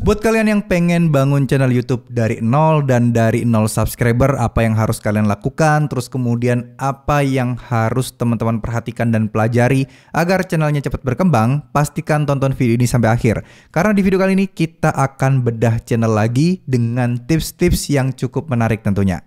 Buat kalian yang pengen bangun channel YouTube dari nol dan dari nol subscriber, apa yang harus kalian lakukan? Terus kemudian apa yang harus teman-teman perhatikan dan pelajari agar channelnya cepat berkembang? Pastikan tonton video ini sampai akhir. Karena di video kali ini kita akan bedah channel lagi dengan tips-tips yang cukup menarik tentunya.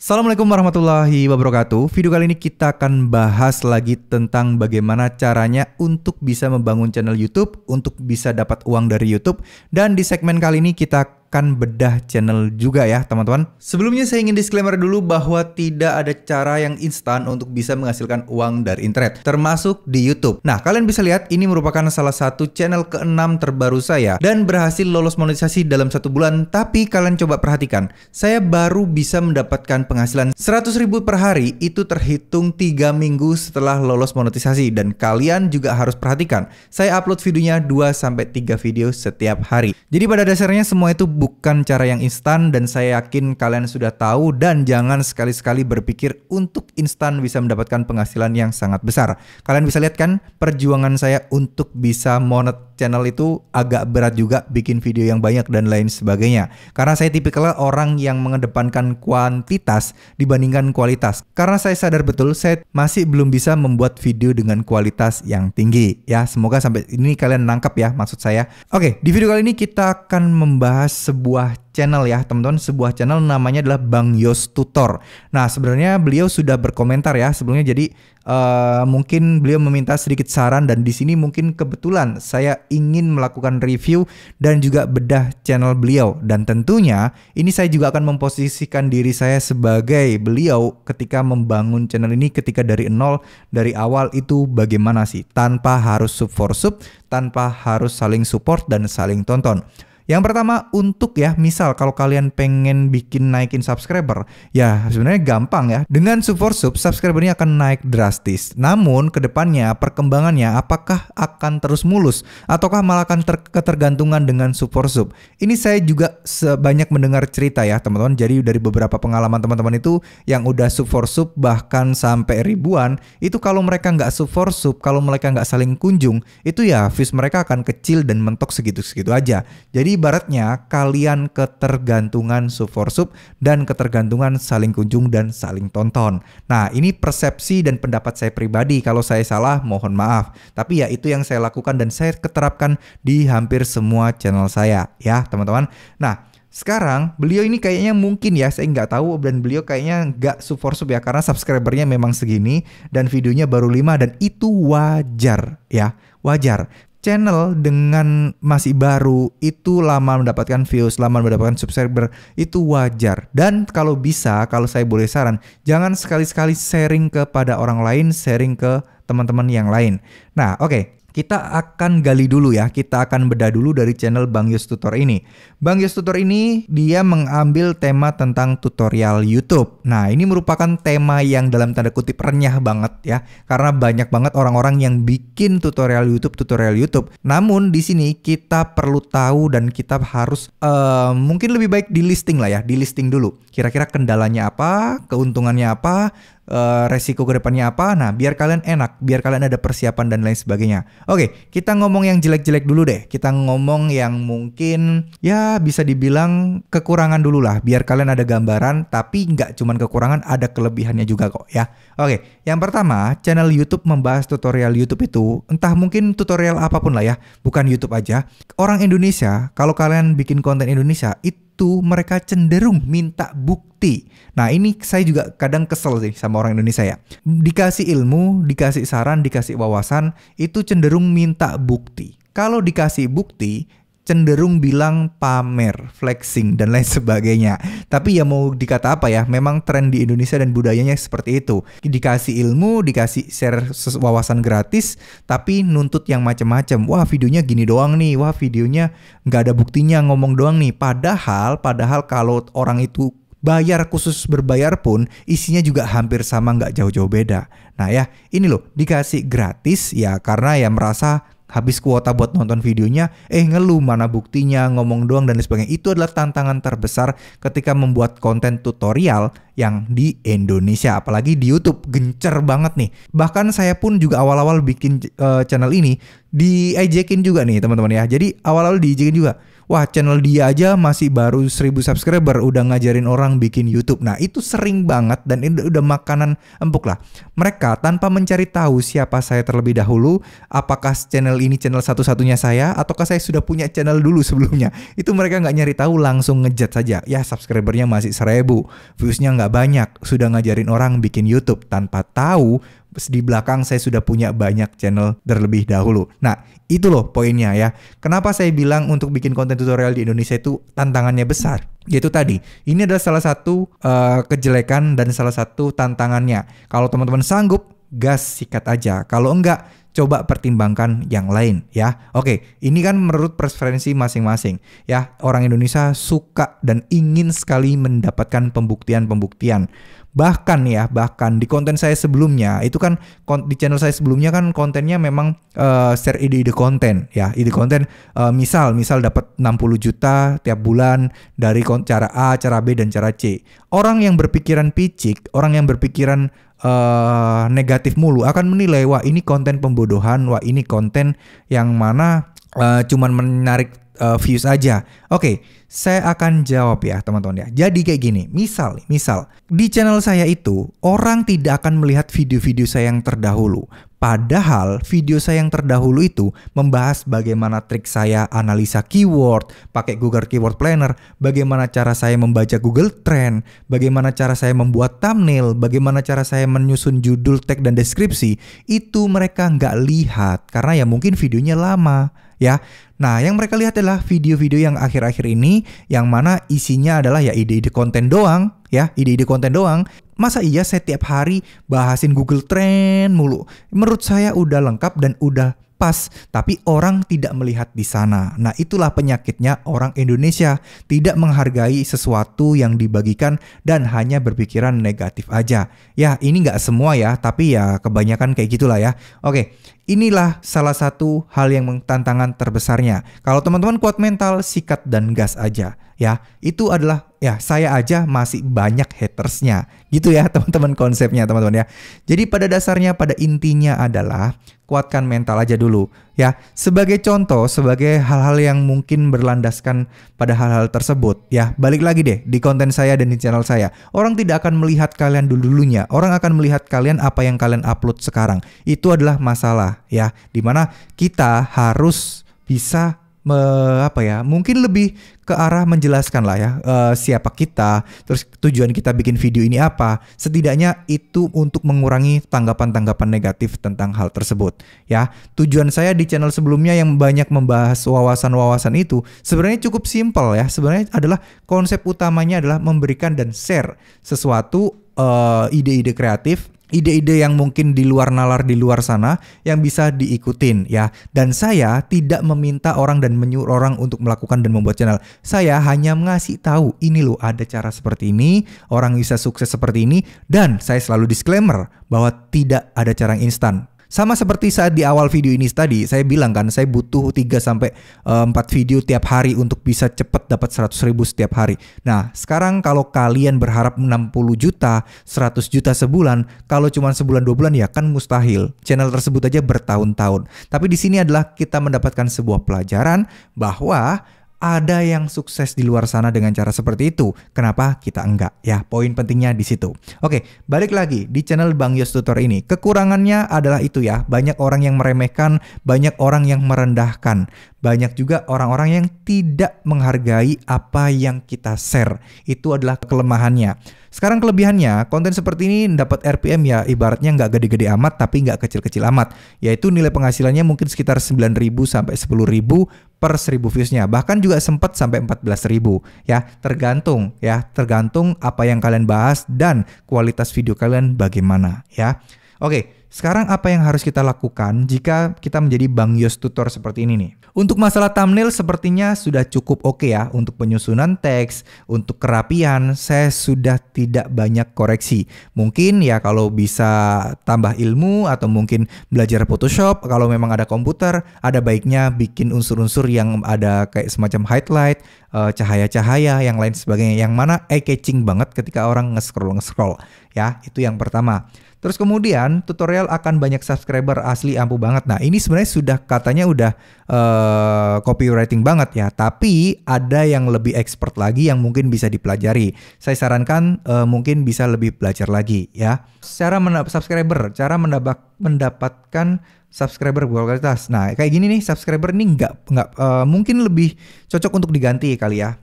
Assalamualaikum warahmatullahi wabarakatuh. Video kali ini kita akan bahas lagi tentang bagaimana caranya untuk bisa membangun channel YouTube, untuk bisa dapat uang dari YouTube. Dan di segmen kali ini kita akan bedah channel juga ya teman-teman. Sebelumnya saya ingin disclaimer dulu bahwa tidak ada cara yang instan untuk bisa menghasilkan uang dari internet, termasuk di YouTube. Nah, kalian bisa lihat ini merupakan salah satu channel keenam terbaru saya dan berhasil lolos monetisasi dalam satu bulan. Tapi kalian coba perhatikan, saya baru bisa mendapatkan penghasilan 100 per hari itu terhitung tiga minggu setelah lolos monetisasi dan kalian juga harus perhatikan, saya upload videonya 2-3 video setiap hari. Jadi pada dasarnya semua itu bukan cara yang instan dan saya yakin kalian sudah tahu dan jangan sekali-sekali berpikir untuk instan bisa mendapatkan penghasilan yang sangat besar. Kalian bisa lihat kan perjuangan saya untuk bisa monet channel itu agak berat juga bikin video yang banyak dan lain sebagainya. Karena saya tipikal orang yang mengedepankan kuantitas dibandingkan kualitas. Karena saya sadar betul saya masih belum bisa membuat video dengan kualitas yang tinggi ya. Semoga sampai ini kalian nangkep ya maksud saya. Oke, di video kali ini kita akan membahas sebuah channel ya teman-teman sebuah channel namanya adalah Bang Yos Tutor. Nah sebenarnya beliau sudah berkomentar ya sebelumnya jadi uh, mungkin beliau meminta sedikit saran dan di sini mungkin kebetulan saya ingin melakukan review dan juga bedah channel beliau dan tentunya ini saya juga akan memposisikan diri saya sebagai beliau ketika membangun channel ini ketika dari nol dari awal itu bagaimana sih tanpa harus sub for sub tanpa harus saling support dan saling tonton. Yang pertama untuk ya, misal kalau kalian pengen bikin naikin subscriber, ya sebenarnya gampang ya. Dengan sub for sub, ini akan naik drastis. Namun kedepannya perkembangannya apakah akan terus mulus ataukah malah akan ketergantungan dengan sub for sub? Ini saya juga sebanyak mendengar cerita ya teman-teman. Jadi dari beberapa pengalaman teman-teman itu yang udah sub for sub bahkan sampai ribuan, itu kalau mereka nggak sub for sub, kalau mereka nggak saling kunjung, itu ya views mereka akan kecil dan mentok segitu-segitu aja. Jadi ibaratnya kalian ketergantungan sub for sub dan ketergantungan saling kunjung dan saling tonton. Nah, ini persepsi dan pendapat saya pribadi. Kalau saya salah, mohon maaf. Tapi ya itu yang saya lakukan dan saya keterapkan di hampir semua channel saya, ya teman-teman. Nah, sekarang beliau ini kayaknya mungkin ya saya nggak tahu dan beliau kayaknya nggak sub for sub ya karena subscribernya memang segini dan videonya baru 5 dan itu wajar ya wajar channel dengan masih baru itu lama mendapatkan views, lama mendapatkan subscriber itu wajar. Dan kalau bisa, kalau saya boleh saran, jangan sekali-sekali sharing kepada orang lain, sharing ke teman-teman yang lain. Nah, oke, okay kita akan gali dulu ya, kita akan bedah dulu dari channel Bang Yus Tutor ini. Bang Yus Tutor ini dia mengambil tema tentang tutorial YouTube. Nah, ini merupakan tema yang dalam tanda kutip renyah banget ya, karena banyak banget orang-orang yang bikin tutorial YouTube, tutorial YouTube. Namun di sini kita perlu tahu dan kita harus uh, mungkin lebih baik di listing lah ya, di listing dulu. Kira-kira kendalanya apa, keuntungannya apa, Eh, resiko resiko kedepannya apa. Nah, biar kalian enak, biar kalian ada persiapan dan lain sebagainya. Oke, kita ngomong yang jelek-jelek dulu deh. Kita ngomong yang mungkin ya bisa dibilang kekurangan dulu lah. Biar kalian ada gambaran, tapi nggak cuma kekurangan, ada kelebihannya juga kok ya. Oke, yang pertama channel YouTube membahas tutorial YouTube itu entah mungkin tutorial apapun lah ya, bukan YouTube aja. Orang Indonesia kalau kalian bikin konten Indonesia itu itu mereka cenderung minta bukti. Nah ini saya juga kadang kesel sih sama orang Indonesia ya. Dikasih ilmu, dikasih saran, dikasih wawasan, itu cenderung minta bukti. Kalau dikasih bukti, cenderung bilang pamer, flexing dan lain sebagainya. Tapi ya mau dikata apa ya, memang tren di Indonesia dan budayanya seperti itu. Dikasih ilmu, dikasih share wawasan gratis, tapi nuntut yang macam-macam. Wah videonya gini doang nih, wah videonya nggak ada buktinya ngomong doang nih. Padahal, padahal kalau orang itu bayar khusus berbayar pun isinya juga hampir sama nggak jauh-jauh beda. Nah ya ini loh dikasih gratis ya karena ya merasa habis kuota buat nonton videonya, eh ngeluh mana buktinya, ngomong doang dan lain sebagainya. Itu adalah tantangan terbesar ketika membuat konten tutorial yang di Indonesia apalagi di YouTube gencer banget nih bahkan saya pun juga awal-awal bikin uh, channel ini diejekin juga nih teman-teman ya jadi awal-awal diejekin juga wah channel dia aja masih baru 1000 subscriber udah ngajarin orang bikin YouTube. Nah, itu sering banget dan itu udah makanan empuk lah. Mereka tanpa mencari tahu siapa saya terlebih dahulu, apakah channel ini channel satu-satunya saya ataukah saya sudah punya channel dulu sebelumnya. Itu mereka nggak nyari tahu langsung ngejat saja. Ya, subscribernya masih seribu viewsnya nggak banyak sudah ngajarin orang bikin YouTube tanpa tahu di belakang saya sudah punya banyak channel terlebih dahulu. Nah, itu loh poinnya ya. Kenapa saya bilang untuk bikin konten tutorial di Indonesia itu tantangannya besar? Yaitu tadi, ini adalah salah satu uh, kejelekan dan salah satu tantangannya. Kalau teman-teman sanggup, gas sikat aja. Kalau enggak, coba pertimbangkan yang lain ya. Oke, ini kan menurut preferensi masing-masing ya. Orang Indonesia suka dan ingin sekali mendapatkan pembuktian-pembuktian. Bahkan ya, bahkan di konten saya sebelumnya itu kan di channel saya sebelumnya kan kontennya memang uh, share ide-ide konten ya. Ide konten uh, misal misal dapat 60 juta tiap bulan dari cara A, cara B dan cara C. Orang yang berpikiran picik, orang yang berpikiran uh, negatif mulu akan menilai wah ini konten pembodohan, wah ini konten yang mana uh, cuman menarik uh, views aja. Oke, okay, saya akan jawab ya teman-teman ya. Jadi kayak gini, misal, misal di channel saya itu orang tidak akan melihat video-video saya yang terdahulu. Padahal video saya yang terdahulu itu membahas bagaimana trik saya analisa keyword, pakai Google Keyword Planner, bagaimana cara saya membaca Google Trend, bagaimana cara saya membuat thumbnail, bagaimana cara saya menyusun judul, tag, dan deskripsi. Itu mereka nggak lihat karena ya mungkin videonya lama ya. Nah, yang mereka lihat adalah video-video yang akhir-akhir ini yang mana isinya adalah ya ide-ide konten doang, ya, ide-ide konten doang. Masa iya saya tiap hari bahasin Google Trend mulu? Menurut saya udah lengkap dan udah pas, tapi orang tidak melihat di sana. Nah, itulah penyakitnya orang Indonesia, tidak menghargai sesuatu yang dibagikan dan hanya berpikiran negatif aja. Ya, ini nggak semua ya, tapi ya kebanyakan kayak gitulah ya. Oke, Inilah salah satu hal yang tantangan terbesarnya. Kalau teman-teman kuat mental, sikat dan gas aja. Ya, itu adalah ya saya aja masih banyak hatersnya. Gitu ya teman-teman konsepnya teman-teman ya. Jadi pada dasarnya pada intinya adalah kuatkan mental aja dulu ya. Sebagai contoh, sebagai hal-hal yang mungkin berlandaskan pada hal-hal tersebut ya. Balik lagi deh di konten saya dan di channel saya. Orang tidak akan melihat kalian dulu-dulunya. Orang akan melihat kalian apa yang kalian upload sekarang. Itu adalah masalah ya. Dimana kita harus bisa me, apa ya mungkin lebih ke arah menjelaskan lah ya uh, siapa kita terus tujuan kita bikin video ini apa setidaknya itu untuk mengurangi tanggapan-tanggapan negatif tentang hal tersebut ya tujuan saya di channel sebelumnya yang banyak membahas wawasan-wawasan itu sebenarnya cukup simpel ya sebenarnya adalah konsep utamanya adalah memberikan dan share sesuatu eh, ide-ide uh, ide -ide kreatif ide-ide yang mungkin di luar nalar di luar sana yang bisa diikutin ya. Dan saya tidak meminta orang dan menyuruh orang untuk melakukan dan membuat channel. Saya hanya ngasih tahu ini loh ada cara seperti ini, orang bisa sukses seperti ini dan saya selalu disclaimer bahwa tidak ada cara yang instan. Sama seperti saat di awal video ini tadi, saya bilang kan saya butuh 3 sampai 4 eh, video tiap hari untuk bisa cepat dapat seratus ribu setiap hari. Nah, sekarang kalau kalian berharap 60 juta, 100 juta sebulan, kalau cuma sebulan dua bulan ya kan mustahil. Channel tersebut aja bertahun-tahun. Tapi di sini adalah kita mendapatkan sebuah pelajaran bahwa ada yang sukses di luar sana dengan cara seperti itu. Kenapa kita enggak? Ya, poin pentingnya di situ. Oke, balik lagi di channel Bang Yos Tutor ini. Kekurangannya adalah itu ya, banyak orang yang meremehkan, banyak orang yang merendahkan. Banyak juga orang-orang yang tidak menghargai apa yang kita share. Itu adalah kelemahannya. Sekarang kelebihannya, konten seperti ini dapat RPM ya ibaratnya nggak gede-gede amat tapi nggak kecil-kecil amat. Yaitu nilai penghasilannya mungkin sekitar 9.000 sampai 10.000 per 1000 viewsnya bahkan juga sempat sampai 14.000 ya tergantung ya tergantung apa yang kalian bahas dan kualitas video kalian bagaimana ya oke okay. Sekarang apa yang harus kita lakukan jika kita menjadi Bang Yos tutor seperti ini nih? Untuk masalah thumbnail sepertinya sudah cukup oke okay ya untuk penyusunan teks, untuk kerapian saya sudah tidak banyak koreksi. Mungkin ya kalau bisa tambah ilmu atau mungkin belajar Photoshop kalau memang ada komputer, ada baiknya bikin unsur-unsur yang ada kayak semacam highlight, eh, cahaya-cahaya, yang lain sebagainya yang mana eye catching banget ketika orang nge-scroll nge-scroll ya. Itu yang pertama. Terus kemudian tutorial Israel akan banyak subscriber asli ampuh banget. Nah, ini sebenarnya sudah katanya udah uh, copywriting banget ya, tapi ada yang lebih expert lagi yang mungkin bisa dipelajari. Saya sarankan uh, mungkin bisa lebih belajar lagi ya. Cara mendapat subscriber, cara mendapat mendapatkan subscriber berkualitas. Nah, kayak gini nih subscriber ini nggak nggak uh, mungkin lebih cocok untuk diganti kali ya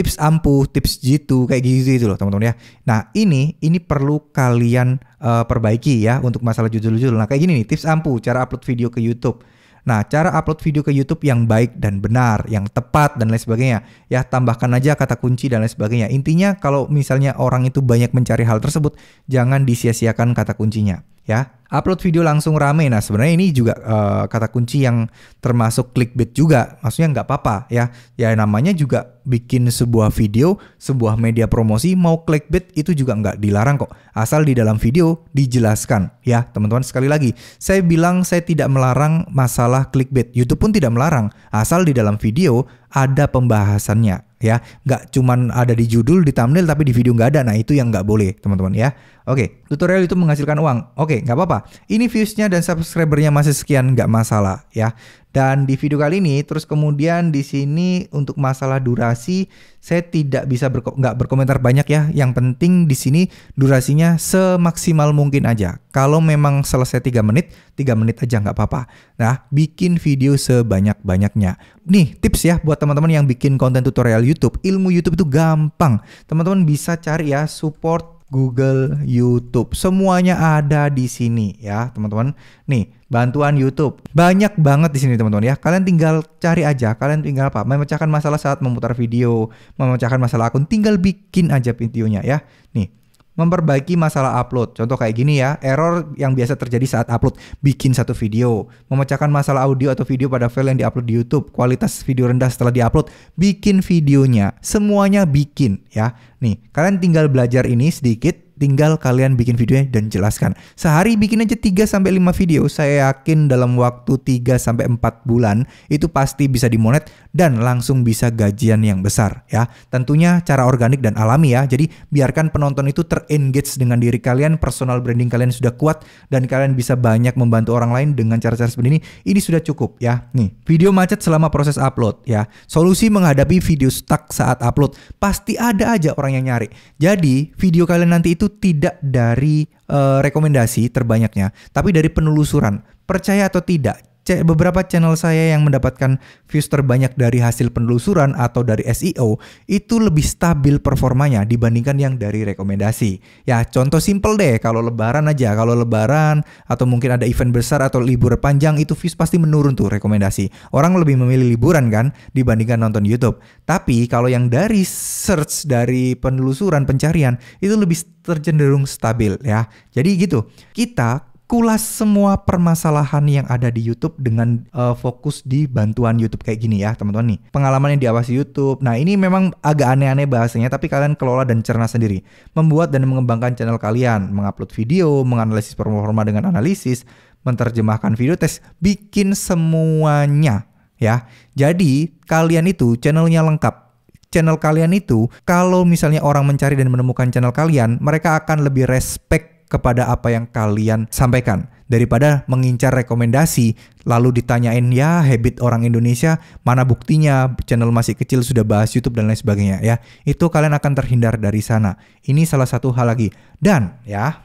tips ampuh, tips jitu kayak gizi itu loh teman-teman ya. Nah, ini ini perlu kalian uh, perbaiki ya untuk masalah judul-judul. Nah, kayak gini nih, tips ampuh cara upload video ke YouTube. Nah, cara upload video ke YouTube yang baik dan benar, yang tepat dan lain sebagainya. Ya, tambahkan aja kata kunci dan lain sebagainya. Intinya kalau misalnya orang itu banyak mencari hal tersebut, jangan disia-siakan kata kuncinya ya upload video langsung rame. Nah sebenarnya ini juga uh, kata kunci yang termasuk clickbait juga. Maksudnya nggak apa-apa ya. Ya namanya juga bikin sebuah video, sebuah media promosi mau clickbait itu juga nggak dilarang kok. Asal di dalam video dijelaskan ya teman-teman sekali lagi. Saya bilang saya tidak melarang masalah clickbait. YouTube pun tidak melarang. Asal di dalam video ada pembahasannya ya. Nggak cuman ada di judul, di thumbnail tapi di video nggak ada. Nah itu yang nggak boleh teman-teman ya. Oke, okay, tutorial itu menghasilkan uang. Oke, okay, nggak apa-apa. Ini viewsnya dan subscribernya masih sekian, nggak masalah ya. Dan di video kali ini, terus kemudian di sini untuk masalah durasi, saya tidak bisa berko nggak berkomentar banyak ya. Yang penting di sini durasinya semaksimal mungkin aja. Kalau memang selesai 3 menit, 3 menit aja nggak apa-apa. Nah, bikin video sebanyak-banyaknya. Nih, tips ya buat teman-teman yang bikin konten tutorial YouTube. Ilmu YouTube itu gampang. Teman-teman bisa cari ya support Google, YouTube. Semuanya ada di sini ya, teman-teman. Nih, bantuan YouTube. Banyak banget di sini, teman-teman ya. Kalian tinggal cari aja, kalian tinggal apa? Memecahkan masalah saat memutar video, memecahkan masalah akun, tinggal bikin aja videonya ya. Nih, memperbaiki masalah upload. Contoh kayak gini ya, error yang biasa terjadi saat upload, bikin satu video, memecahkan masalah audio atau video pada file yang diupload di YouTube, kualitas video rendah setelah diupload, bikin videonya, semuanya bikin ya. Nih, kalian tinggal belajar ini sedikit tinggal kalian bikin videonya dan jelaskan. Sehari bikin aja 3 sampai 5 video, saya yakin dalam waktu 3 sampai 4 bulan itu pasti bisa dimonet dan langsung bisa gajian yang besar ya. Tentunya cara organik dan alami ya. Jadi biarkan penonton itu terengage dengan diri kalian, personal branding kalian sudah kuat dan kalian bisa banyak membantu orang lain dengan cara-cara seperti ini. Ini sudah cukup ya. Nih, video macet selama proses upload ya. Solusi menghadapi video stuck saat upload. Pasti ada aja orang yang nyari. Jadi, video kalian nanti itu tidak dari uh, rekomendasi terbanyaknya, tapi dari penelusuran. Percaya atau tidak, beberapa channel saya yang mendapatkan views terbanyak dari hasil penelusuran atau dari SEO itu lebih stabil performanya dibandingkan yang dari rekomendasi. Ya, contoh simple deh, kalau lebaran aja, kalau lebaran atau mungkin ada event besar atau libur panjang itu views pasti menurun tuh rekomendasi. Orang lebih memilih liburan kan dibandingkan nonton YouTube. Tapi kalau yang dari search dari penelusuran pencarian itu lebih tercenderung stabil ya. Jadi gitu. Kita kulas semua permasalahan yang ada di YouTube dengan uh, fokus di bantuan YouTube kayak gini ya teman-teman nih pengalaman yang diawasi YouTube nah ini memang agak aneh-aneh bahasanya tapi kalian kelola dan cerna sendiri membuat dan mengembangkan channel kalian mengupload video menganalisis performa dengan analisis menterjemahkan video tes bikin semuanya ya jadi kalian itu channelnya lengkap channel kalian itu, kalau misalnya orang mencari dan menemukan channel kalian, mereka akan lebih respect kepada apa yang kalian sampaikan daripada mengincar rekomendasi lalu ditanyain ya habit orang Indonesia mana buktinya channel masih kecil sudah bahas YouTube dan lain sebagainya ya itu kalian akan terhindar dari sana ini salah satu hal lagi dan ya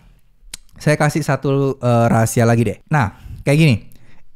saya kasih satu uh, rahasia lagi deh nah kayak gini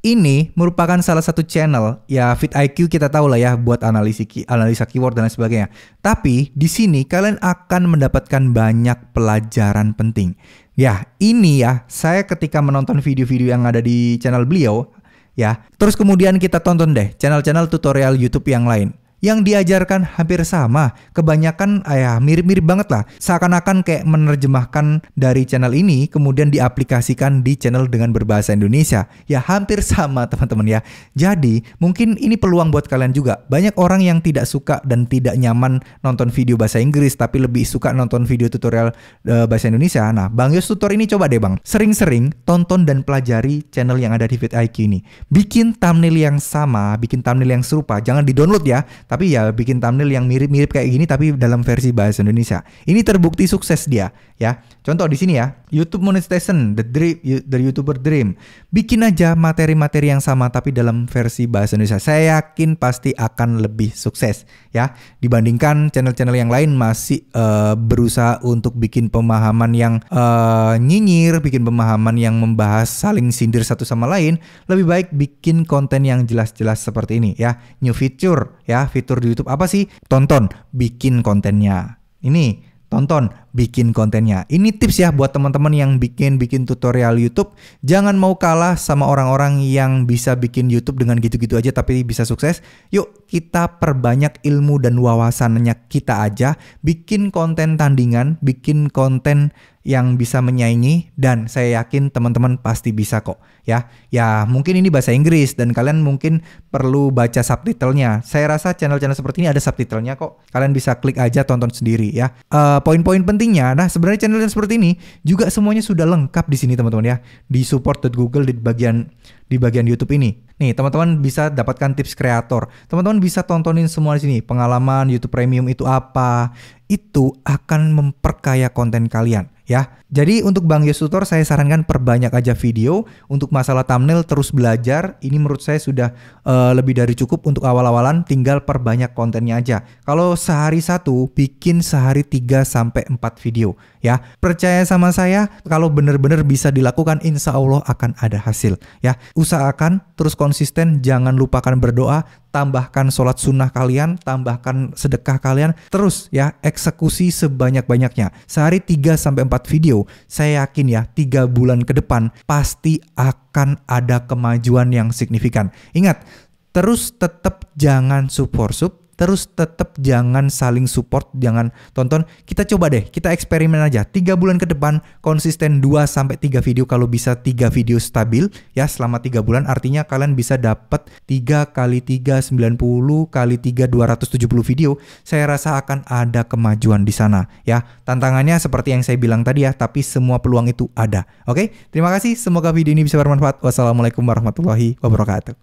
ini merupakan salah satu channel ya Fit IQ kita tahu lah ya buat analisis analisa keyword dan lain sebagainya. Tapi di sini kalian akan mendapatkan banyak pelajaran penting. Ya, ini ya saya ketika menonton video-video yang ada di channel beliau ya. Terus kemudian kita tonton deh channel-channel tutorial YouTube yang lain yang diajarkan hampir sama. Kebanyakan ayah ya, mirip-mirip banget lah. Seakan-akan kayak menerjemahkan dari channel ini kemudian diaplikasikan di channel dengan berbahasa Indonesia. Ya hampir sama teman-teman ya. Jadi mungkin ini peluang buat kalian juga. Banyak orang yang tidak suka dan tidak nyaman nonton video bahasa Inggris tapi lebih suka nonton video tutorial uh, bahasa Indonesia. Nah, Bang Yos tutor ini coba deh Bang. Sering-sering tonton dan pelajari channel yang ada di Fit IQ ini. Bikin thumbnail yang sama, bikin thumbnail yang serupa. Jangan di-download ya tapi ya bikin thumbnail yang mirip-mirip kayak gini tapi dalam versi bahasa Indonesia. Ini terbukti sukses dia ya. Contoh di sini ya. YouTube monetization, the dream, the YouTuber dream. Bikin aja materi-materi yang sama tapi dalam versi bahasa Indonesia. Saya yakin pasti akan lebih sukses ya dibandingkan channel-channel yang lain masih uh, berusaha untuk bikin pemahaman yang uh, nyinyir, bikin pemahaman yang membahas saling sindir satu sama lain. Lebih baik bikin konten yang jelas-jelas seperti ini ya. New feature ya, fitur di YouTube apa sih? Tonton, bikin kontennya. Ini tonton bikin kontennya. Ini tips ya buat teman-teman yang bikin-bikin tutorial YouTube. Jangan mau kalah sama orang-orang yang bisa bikin YouTube dengan gitu-gitu aja tapi bisa sukses. Yuk kita perbanyak ilmu dan wawasannya kita aja. Bikin konten tandingan, bikin konten yang bisa menyaingi dan saya yakin teman-teman pasti bisa kok ya. Ya mungkin ini bahasa Inggris dan kalian mungkin perlu baca subtitlenya. Saya rasa channel-channel seperti ini ada subtitlenya kok. Kalian bisa klik aja tonton sendiri ya. Eh, poin-poin uh, poin -poin penting Artinya, nah sebenarnya channel yang seperti ini juga semuanya sudah lengkap di sini teman-teman ya. Di support.google di bagian di bagian YouTube ini. Nih, teman-teman bisa dapatkan tips kreator. Teman-teman bisa tontonin semua di sini, pengalaman YouTube Premium itu apa. Itu akan memperkaya konten kalian ya. Jadi untuk Bang Yos Tutor saya sarankan perbanyak aja video untuk masalah thumbnail terus belajar. Ini menurut saya sudah uh, lebih dari cukup untuk awal-awalan tinggal perbanyak kontennya aja. Kalau sehari satu bikin sehari 3 sampai empat video ya. Percaya sama saya kalau benar-benar bisa dilakukan insya Allah akan ada hasil ya. Usahakan terus konsisten jangan lupakan berdoa tambahkan sholat sunnah kalian, tambahkan sedekah kalian, terus ya eksekusi sebanyak-banyaknya. Sehari 3-4 video, saya yakin ya 3 bulan ke depan pasti akan ada kemajuan yang signifikan. Ingat, terus tetap jangan support sub, terus tetap jangan saling support, jangan tonton. Kita coba deh, kita eksperimen aja. Tiga bulan ke depan konsisten 2 sampai tiga video kalau bisa tiga video stabil ya selama tiga bulan artinya kalian bisa dapat tiga kali tiga sembilan puluh kali tiga dua ratus tujuh puluh video. Saya rasa akan ada kemajuan di sana ya. Tantangannya seperti yang saya bilang tadi ya, tapi semua peluang itu ada. Oke, terima kasih. Semoga video ini bisa bermanfaat. Wassalamualaikum warahmatullahi wabarakatuh.